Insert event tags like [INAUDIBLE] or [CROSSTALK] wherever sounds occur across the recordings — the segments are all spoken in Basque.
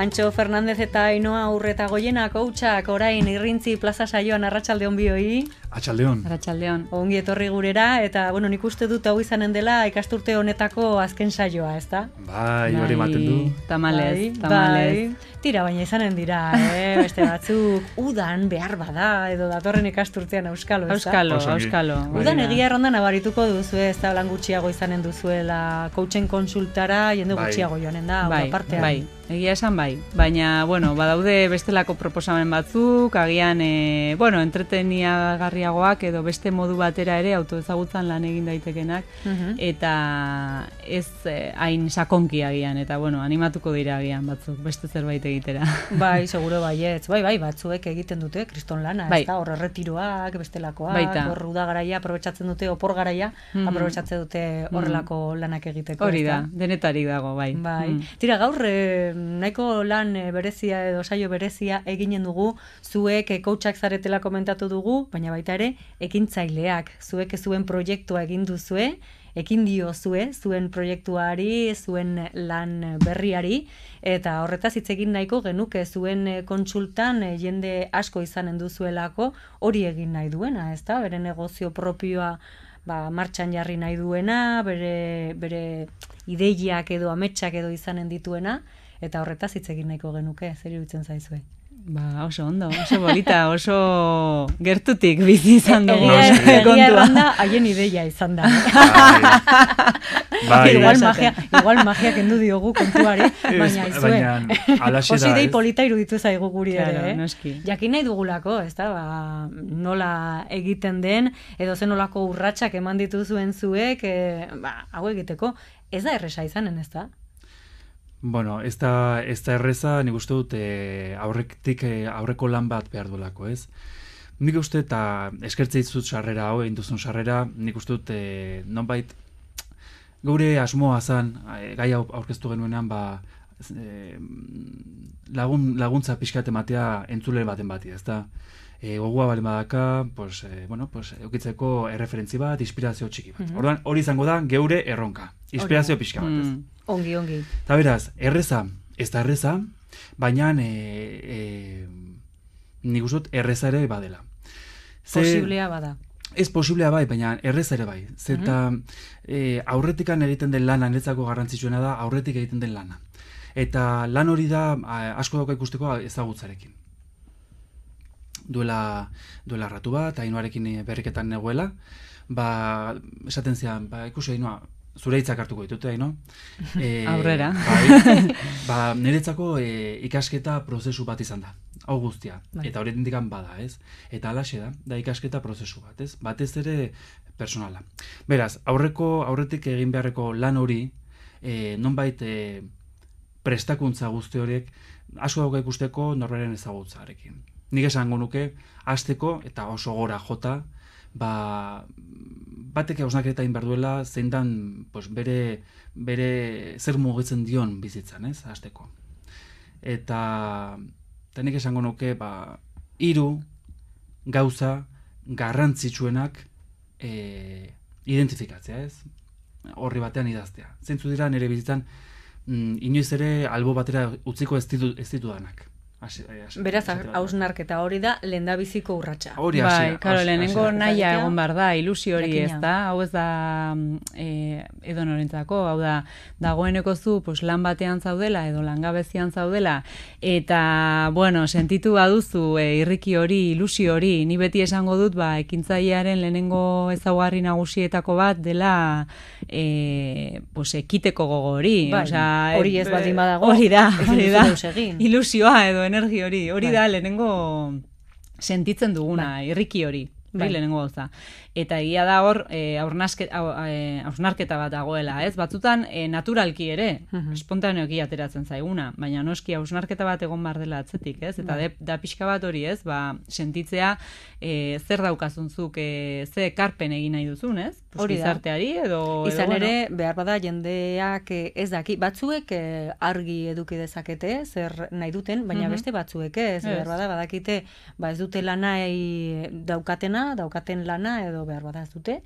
Antxo Fernandez eta Ainoa Urreta Goiena koutsak orain Irrintzi Plaza Saioan Arratsaldeon bioi. Arratsaldeon. Arratsaldeon. Ongi etorri gurera eta bueno, nik uste dut hau izanen dela ikasturte honetako azken saioa, ezta? Bai, hori bai, ematen du. Tamales, bai, tamales. Bai. Tira baina izanen dira, eh, beste batzuk [LAUGHS] udan behar bada edo datorren ikasturtean euskalo, ezta? Euskalo, euskalo, bai. Udan egia errondan nabarituko duzu, ezta lan gutxiago izanen duzuela coachen konsultara jende gutxiago joanen da, bai, parte. Bai, bai. Egia esan bai, baina, bueno, badaude bestelako proposamen batzuk, agian, e, bueno, entretenia edo beste modu batera ere auto ezagutzen lan egin daitekenak mhm. eta ez e, hain e, agian, eta, bueno, animatuko dira agian batzuk, beste zerbait egitera. Bai, [LAUGHS] seguro bai, ez, bai, bai, batzuek egiten dute, kriston lana, bai. ez da, horre retiroak, bestelakoak, Baita. horru da garaia, aprobetsatzen dute, opor garaia, mm dute mhm. horrelako lanak egiteko. Hori da, denetarik dago, bai. Bai, mhm. tira, gaur, e, nahiko lan eh, berezia edo saio berezia eginen dugu, zuek ekoutsak eh, zaretela komentatu dugu, baina baita ere, ekintzaileak, zuek zuen proiektua egin duzue, ekin dio zuen proiektuari, zuen lan berriari, eta horretaz hitz egin nahiko genuke zuen eh, kontsultan jende asko izanen duzuelako hori egin nahi duena, ezta? Bere negozio propioa ba, martxan jarri nahi duena, bere, bere ideiak edo ametsak edo izanen dituena, eta horretaz hitz egin nahiko genuke, zer iruditzen zaizue? Ba, oso ondo, oso bolita, oso gertutik bizi izan dugu. egia erranda, [LAUGHS] haien ideia izan da. Bai. bai. igual, bai, magia, bai. igual magia kendu diogu kontuari, baina izue. Baina, oso polita iruditu zaigu guri ere. Eh? Jakin nahi dugulako, ez da, ba, nola egiten den, edo zen nolako urratsak eman zuen zuek, eh, ba, hau egiteko, ez da erresa izanen, ez da? Bueno, ez da, ez da erreza, nik uste dut e, aurreko lan bat behar duelako, ez? Nik uste eta eskertze ditut sarrera, hau induzun sarrera, nik uste dut e, nonbait gure asmoa zan, gai aurkeztu genuenan, ba, e, lagun, laguntza pixka tematea entzule baten bati, ez da? eh gogoa bale pues e, bueno, pues eukitzeko erreferentzi bat, inspirazio txiki bat. Mm -hmm. Orduan hori izango da geure erronka. Inspirazio okay. pizka bat, mm. Ongi, ongi. Ta beraz, erreza, ez da erreza, baina eh eh erreza ere badela. Ze, posiblea bada. Ez posiblea bai, baina erreza ere bai. Zeta mhm. ta mm -hmm. eh aurretikan egiten den lana niretzako garrantzitsuena da aurretik egiten den lana. Eta lan hori da asko dauka ikusteko ezagutzarekin duela, duela ratu bat, hainuarekin eh, berriketan neguela, ba, esaten zian, ba, ikusi hainua, zure hitzak hartuko ditut, haino? [LAUGHS] E, Aurrera. Bai. [LAUGHS] ba, niretzako eh, ikasketa prozesu bat izan da, hau guztia, bai. eta hori bada, ez? Eta alaxe da, da ikasketa prozesu bat, ez? Batez ere personala. Beraz, aurreko, aurretik egin beharreko lan hori, e, nonbait prestakuntza guzti horiek, asko dauka ikusteko norberen ezagutzarekin nik esango nuke, hasteko eta oso gora jota, ba, batek hausnaketa egin berduela, zein dan, pues, bere, bere zer mugitzen dion bizitzan, ez, hasteko. Eta, ta nik esango nuke, ba, iru, gauza, garrantzitsuenak e, identifikatzea, ez? Horri batean idaztea. Zeintzu dira nire bizitzan mm, inoiz ere albo batera utziko ez ditu, ditu Beraz, hausnarketa hori da, lendabiziko urratsa. Bai, karo, lehenengo naia egon bar da, ilusi hori ez da, hau ez da eh, edo norentzako, hau da, dagoeneko zu, pues, lan batean zaudela, edo langabezian zaudela, eta, bueno, sentitu baduzu, eh, irriki hori, ilusi hori, ni beti esango dut, ba, ekintzaiaren lehenengo ezaugarri nagusietako bat dela, e, pues, ekiteko gogo hori. Bai, hori ez bat badago. Hori da, hori da, ilusioa edo energia hori, hori bai. da lehenengo sentitzen duguna, bai. irriki hori. Bai. Bai, lehenengo gauza eta egia da hor eh, e, eh, ausnarketa bat dagoela, ez? Batzutan e, naturalki ere, mhm. espontaneoki ateratzen zaiguna, baina noski hausnarketa bat egon bar dela atzetik, ez? Eta bai. da pixka bat hori, ez? Ba, sentitzea e, zer daukazunzuk e, ze karpen egin nahi duzun, ez? Hori da. Izarteari edo... Izan ere, behar bada jendeak ez daki, batzuek argi eduki dezakete, zer nahi duten, baina mhm. beste batzuek, ez? ez. Behar bada, badakite, ba ez dute lana daukatena, daukaten lana edo edo behar bada ez dute,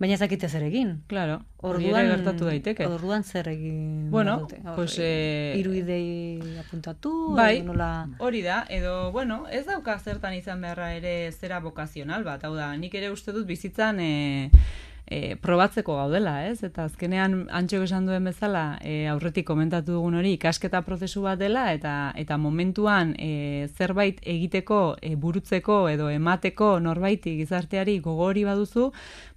baina ezakite zer egin. Claro. Orduan gertatu daiteke. Orduan zer egin? Bueno, pues eh iruidei apuntatu bai, nola Hori da edo bueno, ez dauka zertan izan beharra ere zera vocacional bat. Hau da, nik ere uste dut bizitzan eh e, probatzeko gaudela, ez? Eta azkenean Antxeko esan duen bezala, e, aurretik komentatu dugun hori ikasketa prozesu bat dela eta eta momentuan e, zerbait egiteko, e, burutzeko edo emateko norbaiti gizarteari gogori baduzu,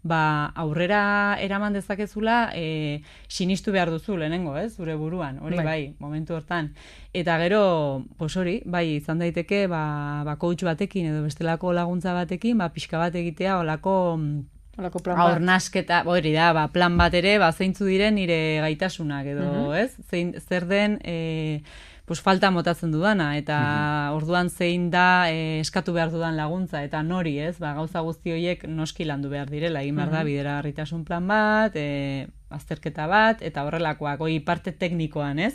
ba aurrera eraman dezakezula e, sinistu behar duzu lehenengo, ez? Zure buruan, hori bai. bai momentu hortan. Eta gero, pos hori, bai, izan daiteke, ba, ba batekin edo bestelako laguntza batekin, ba pixka bat egitea olako mm, Olako plan bat. da, ba, plan bat ere, ba, zeintzu diren nire gaitasunak edo, mhm. ez? Zein, zer den, e, pues, falta motatzen dudana, eta mhm. orduan zein da e, eskatu behar dudan laguntza, eta nori, ez? Ba, gauza guzti horiek noski landu behar direla, egin behar da, mhm. bidera garritasun plan bat, e, azterketa bat, eta horrelakoak, hori parte teknikoan, ez?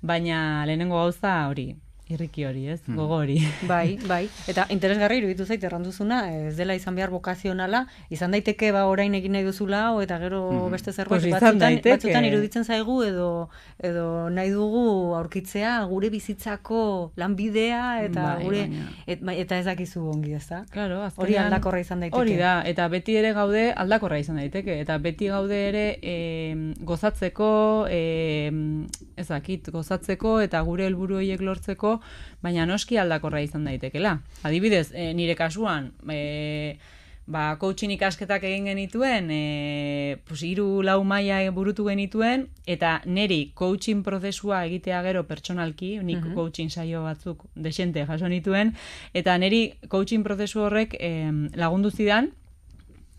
Baina lehenengo gauza hori, irriki hori, ez? Hmm. Gogo hori. [LAUGHS] Bai, bai. Eta interesgarri iruditu zait erranduzuna, ez dela izan behar vokazionala, izan daiteke ba orain egin nahi duzula hau eta gero hmm. beste zerbait pues batzutan, iruditzen zaigu edo edo nahi dugu aurkitzea gure bizitzako lanbidea eta bai, gure bai, eta ez dakizu ongi, ezta? Claro, hori aldakorra izan daiteke. Hori da, eta beti ere gaude aldakorra izan daiteke eta beti gaude ere e, gozatzeko, e, ez dakit, gozatzeko eta gure helburu hoiek lortzeko baina noski aldakorra izan daitekela. Adibidez, e, nire kasuan, e, ba, coaching ikasketak egin genituen, e, pues, iru lau maia burutu genituen, eta neri coaching prozesua egitea gero pertsonalki, nik koutxin mhm. coaching saio batzuk desente jaso nituen, eta neri coaching prozesu horrek e, lagundu zidan,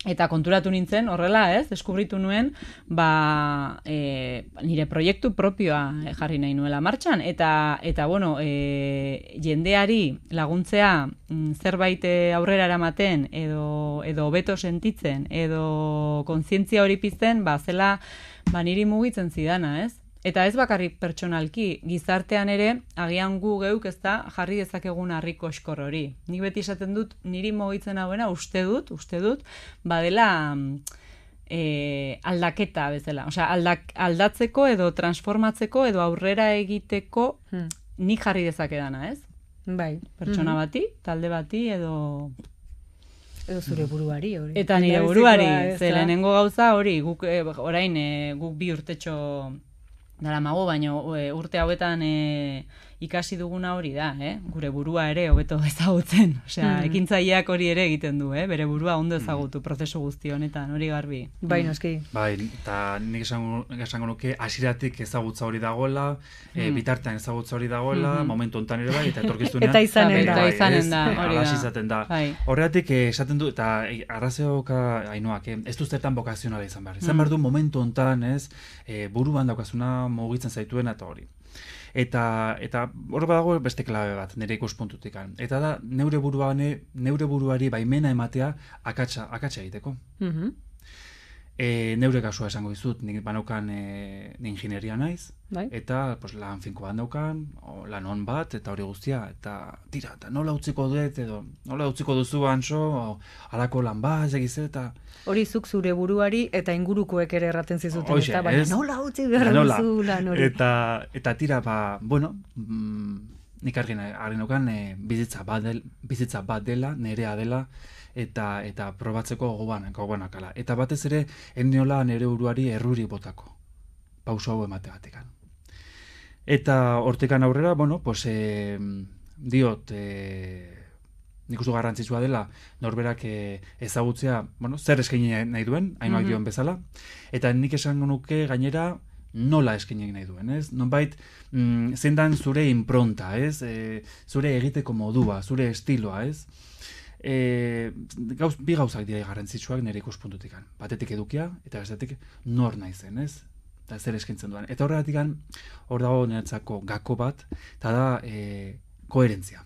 Eta konturatu nintzen, horrela, ez, deskubritu nuen, ba, e, nire proiektu propioa jarri nahi nuela martxan. Eta, eta bueno, e, jendeari laguntzea mm, zerbait e, aurrera eramaten, edo, edo beto sentitzen, edo kontzientzia hori pizten, ba, zela, ba, niri mugitzen zidana, ez. Eta ez bakarrik pertsonalki, gizartean ere, agian gu geuk ez da jarri dezakegun harriko eskor hori. Nik beti esaten dut, niri mogitzen hauena, uste dut, uste dut, badela e, aldaketa bezala. Osea, aldatzeko edo transformatzeko edo aurrera egiteko hmm. nik jarri dezakedana, ez? Bai. Pertsona mhm. bati, talde bati edo edo zure buruari hori. Eta nire buruari, zelenengo gauza hori, guk eh, orain eh, guk bi urtetxo dala mago, baina e, urte hauetan e, ikasi duguna hori da, eh? gure burua ere hobeto [LAUGHS] ezagutzen. Osea, mm ekintzaileak hori ere egiten du, eh? bere burua ondo hmm. ezagutu prozesu guzti honetan, hori garbi. Bai, hmm. noski. Bai, eta nik esango, esango nuke hasiratik ezagutza hori dagoela, mm bitartean ezagutza hori dagoela, mm momentu hontan ere bai, eta etorkizunean. [LAUGHS] eta izanen da, eta izanen da, hori da. izaten da. Bai. Horretik eh, esaten du, eta eh, arrazioka hainoak, ez du zertan bokazionala izan behar. Izan hmm. behar du momentu hontan, ez, eh, buruan daukazuna mugitzen zaituen eta hori eta eta hor badago beste klabe bat nire ikuspuntutik eta da neure buruan neure buruari baimena ematea akatsa akatsa egiteko mhm. E, neure kasua esango dizut, nik banokan e, eh, ingineria naiz bai? eta pues lan finko bat daukan, o lan on bat eta hori guztia eta tira, eta nola utziko duet, edo nola utziko duzu anso o alako lan bat ez eta hori zuk zure buruari eta ingurukoek ere erraten dizuten eta bai nola utzi behar duzu lan hori eta eta tira ba bueno mm, nik argi nagusi eh, bizitza bat dela nerea dela eta eta probatzeko goban gogonak ala eta batez ere eneola nere uruari erruri botako pauso hau emategatik batekan. eta hortekan aurrera bueno pues e, diot e, nik uste garrantzitsua dela norberak e, eh, ezagutzea bueno zer eskaini nahi duen hainbat mm bezala eta nik esan nuke gainera nola eskaini nahi duen ez nonbait mm, zendan zure impronta ez e, zure egiteko modua zure estiloa ez e, gauz, bi gauzak dira garrantzitsuak nire ikuspuntutik. Batetik edukia, eta bestetik nor nahi zen, ez? Eh, eta zer eskaintzen duan. Eta horregatik hor dago niretzako gako bat, ta da e, koherentzia.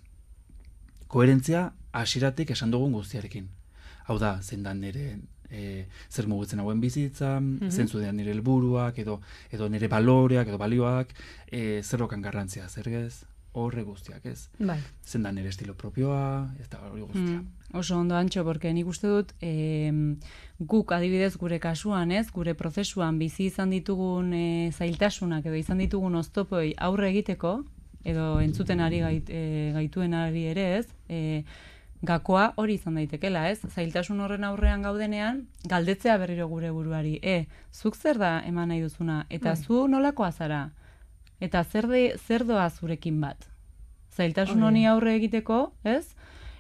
Koherentzia hasiratik esan dugun guztiarekin. Hau da, zein nire e, zer mugutzen hauen bizitza, mm nire helburuak edo, edo nire baloreak, edo balioak, e, zer garrantzia, zer gez, horre guztiak, ez? Bai. Zen da nire estilo propioa, ez da hori guztia. Hmm, oso ondo antxo, porque nik uste dut, e, guk adibidez gure kasuan, ez? Gure prozesuan bizi izan ditugun e, zailtasunak edo izan ditugun oztopoi aurre egiteko, edo entzuten ari eh, gaituen ari ere, ez? E, gakoa hori izan daitekela, ez? Zailtasun horren aurrean gaudenean, galdetzea berriro gure buruari, e, zuk zer da eman nahi duzuna, eta bai. zu nolakoa zara? eta zer, de, zurekin bat? Zailtasun honi aurre egiteko, ez?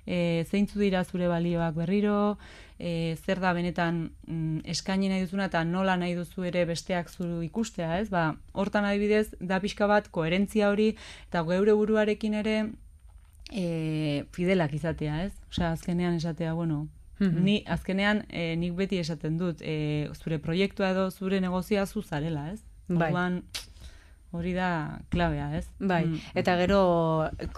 E, zeintzu dira zure balioak berriro, e, zer da benetan mm, eskaini nahi duzuna eta nola nahi duzu ere besteak zuru ikustea, ez? Ba, hortan adibidez, da pixka bat koherentzia hori eta geure buruarekin ere e, fidelak izatea, ez? Osea, azkenean esatea, bueno, mhm. ni azkenean e, nik beti esaten dut, e, zure proiektua edo zure negozia zuzarela zarela, ez? Bai hori da klabea, ez? Bai, mm. eta gero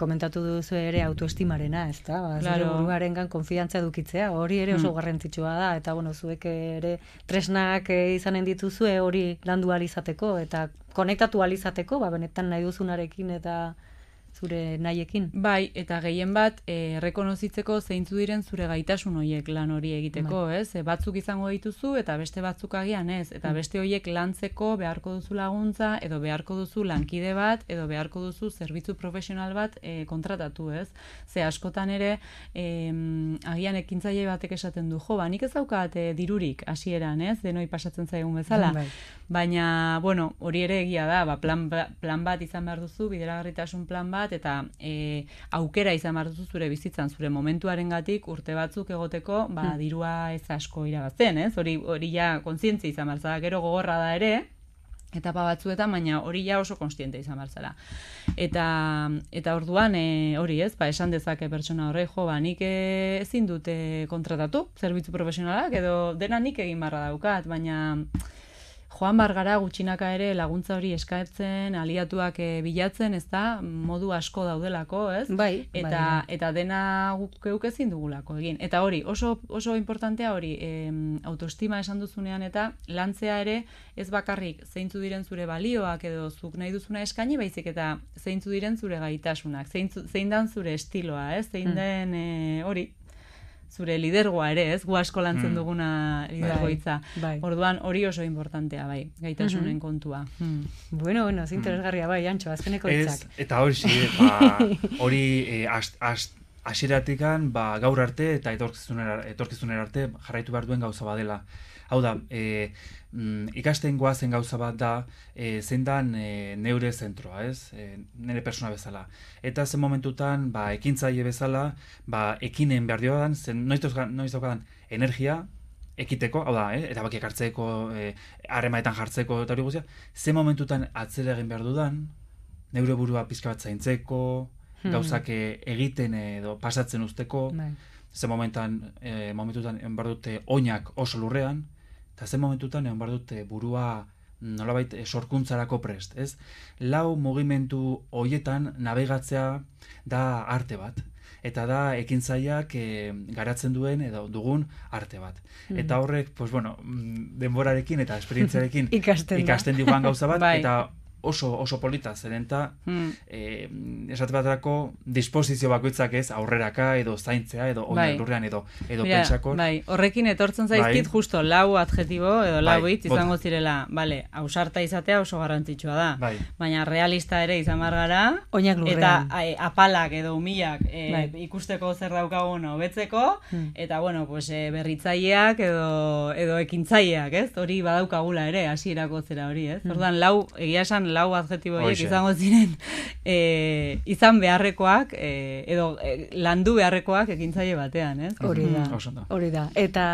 komentatu duzu ere autoestimarena, ez da? Ba, claro. gan konfiantza dukitzea, hori ere oso mm. garrantzitsua da, eta bueno, zuek ere tresnak eh, izanen dituzue hori landu alizateko, eta konektatu alizateko, ba, benetan nahi duzunarekin, eta zure nahiekin. Bai, eta gehien bat, e, eh, rekonozitzeko zeintzu diren zure gaitasun horiek lan hori egiteko, bai. ez? Eh, batzuk izango dituzu eta beste batzuk agian, ez? Eta mm. beste horiek lantzeko beharko duzu laguntza, edo beharko duzu lankide bat, edo beharko duzu zerbitzu profesional bat e, kontratatu, ez? Ze askotan ere, e, agian ekintzaile batek esaten du, jo, ba, nik ez daukat dirurik hasieran ez? Denoi pasatzen zaigun bezala. Bai. Baina, bueno, hori ere egia da, ba, plan, ba, plan bat izan behar duzu, bideragarritasun plan bat, eta e, aukera izan martu zure bizitzan, zure momentuaren gatik, urte batzuk egoteko, ba, hmm. dirua ez asko irabazten, ez? Hori, hori ja, kontzientzia izan martza, gero gogorra da ere, etapa batzuetan, baina hori ja oso konstiente izan bartzela. Eta, eta orduan, e, hori ez, ba, esan dezake pertsona horre, jo, ba, nik ezin dute kontratatu, zerbitzu profesionalak, edo dena nik egin barra daukat, baina joan bar gara gutxinaka ere laguntza hori eskatzen, aliatuak eh, bilatzen, ez da, modu asko daudelako, ez? Bai, eta, Eta dena guk eukezin dugulako, egin. Eta hori, oso, oso importantea hori, e, autoestima esan duzunean eta lantzea ere ez bakarrik zeintzu diren zure balioak edo zuk nahi duzuna eskaini, baizik eta zeintzu diren zure gaitasunak, zeintzu, zein dan zure estiloa, ez? Zein hmm. den eh, hori, zure lidergoa ere, ez? Gu asko lantzen mm. duguna bai, lidergoitza. Bai. Orduan hori oso importantea bai, gaitasunen mm-hmm. mm kontua. Bueno, bueno, zin interesgarria bai, antxo, azkeneko ez, itzak. Eta hori, ba, [LAUGHS] hori e, ba, gaur arte eta etorkizunera, arte jarraitu behar duen gauza badela. Hau da, e, mm, ikasten goazen gauza bat da, e, zein dan e, eh, neure zentroa, ez? E, nire persona bezala. Eta zen momentutan, ba, ekintzaile bezala, ba, ekinen behar dan, zen noiz, noiz daukadan energia, ekiteko, hau da, eh, erabakiak hartzeko, harremaetan jartzeko eta hori guztia, ze momentutan atzera egin behar dudan, neure burua pizka bat zaintzeko, hmm. gauzak egiten edo pasatzen usteko, Nein. Bai. ze momentan, eh, momentutan behar dute oinak oso lurrean, eta zen momentutan egon bar dute burua nolabait eh, sorkuntzarako prest, ez? Lau mugimendu hoietan nabegatzea da arte bat eta da ekintzaileak e, garatzen duen edo dugun arte bat. Mhm. Eta horrek, pues bueno, mm, denborarekin eta esperientziarekin [LAUGHS] ikasten, ikasten gauza bat bai. eta oso oso polita zeren ta hmm. e, disposizio bakoitzak ez aurreraka edo zaintzea edo oin bai. lurrean edo edo pentsakor bai horrekin etortzen bai. zaizkit bai. justo lau adjetibo edo lau bai, hitz izango zirela vale ausarta izatea oso garrantzitsua da baina realista ere izan bar gara oinak lurrean eta eh, apalak edo umilak eh, ikusteko zer daukagun hobetzeko hmm. eta bueno pues berritzaileak edo edo ekintzaileak ez hori badaukagula ere hasierako zera hori ez hmm. ordan lau egia esan lau adjetibo izango ziren [LAUGHS] e, izan beharrekoak eh, edo eh, landu beharrekoak ekintzaile batean, ez? Hori mm-hmm. da. Hori da. Eta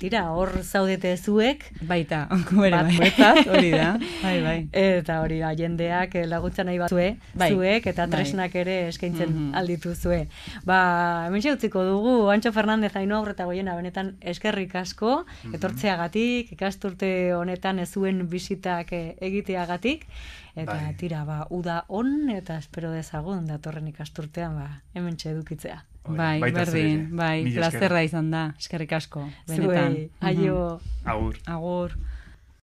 tira, hor zaudete zuek baita, [LAUGHS] gure bai. [LAUGHS] hori da. Bai, bai. Eta hori da, jendeak laguntza nahi bat bai. zuek eta bai. tresnak ere eskaintzen mm -hmm. alditu zue. Ba, hemen utziko dugu Antxo Fernandez Aino aurreta goiena benetan eskerrik asko mm-hmm. etortzeagatik, ikasturte honetan ez zuen bisitak egiteagatik. Eta bai. tira, ba, uda on eta espero dezagun datorren ikasturtean, ba, hemen edukitzea. Bai, berdin, bai, plazerra izan da, eskerrik asko, benetan. Zuei, aio. Agur. Agur.